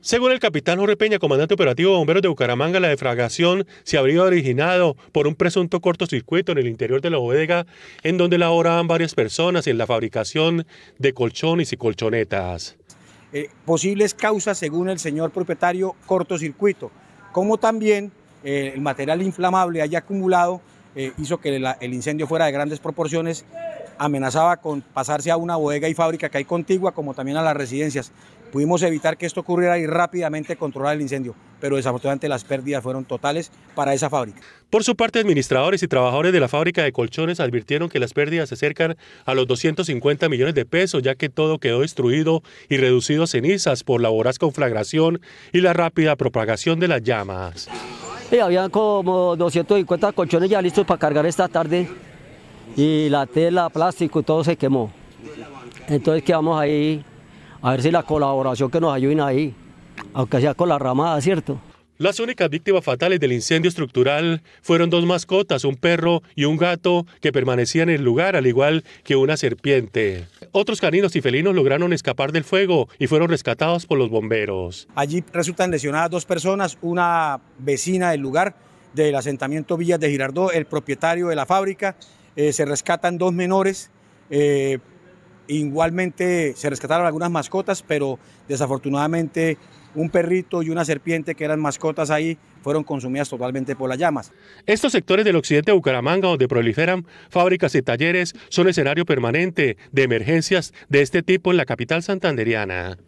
Según el capitán Jorge Peña, comandante operativo de bomberos de Bucaramanga, la defragación se habría originado por un presunto cortocircuito en el interior de la bodega, en donde laboraban varias personas en la fabricación de colchones y colchonetas. Eh, posibles causas, según el señor propietario, cortocircuito, como también eh, el material inflamable haya acumulado eh, hizo que el incendio fuera de grandes proporciones amenazaba con pasarse a una bodega y fábrica que hay contigua, como también a las residencias. Pudimos evitar que esto ocurriera y rápidamente controlar el incendio, pero desafortunadamente las pérdidas fueron totales para esa fábrica. Por su parte, administradores y trabajadores de la fábrica de colchones advirtieron que las pérdidas se acercan a los 250 millones de pesos, ya que todo quedó destruido y reducido a cenizas por la voraz conflagración y la rápida propagación de las llamas. Y habían como 250 colchones ya listos para cargar esta tarde y la tela, plástico, todo se quemó. Entonces quedamos ahí a ver si la colaboración que nos ayuden ahí, aunque sea con la ramada, ¿cierto? Las únicas víctimas fatales del incendio estructural fueron dos mascotas, un perro y un gato, que permanecían en el lugar, al igual que una serpiente. Otros caninos y felinos lograron escapar del fuego y fueron rescatados por los bomberos. Allí resultan lesionadas dos personas, una vecina del lugar del asentamiento Villas de Girardó, el propietario de la fábrica eh, se rescatan dos menores. Eh, igualmente se rescataron algunas mascotas, pero desafortunadamente un perrito y una serpiente que eran mascotas ahí fueron consumidas totalmente por las llamas. Estos sectores del occidente de Bucaramanga, donde proliferan fábricas y talleres, son escenario permanente de emergencias de este tipo en la capital santanderiana.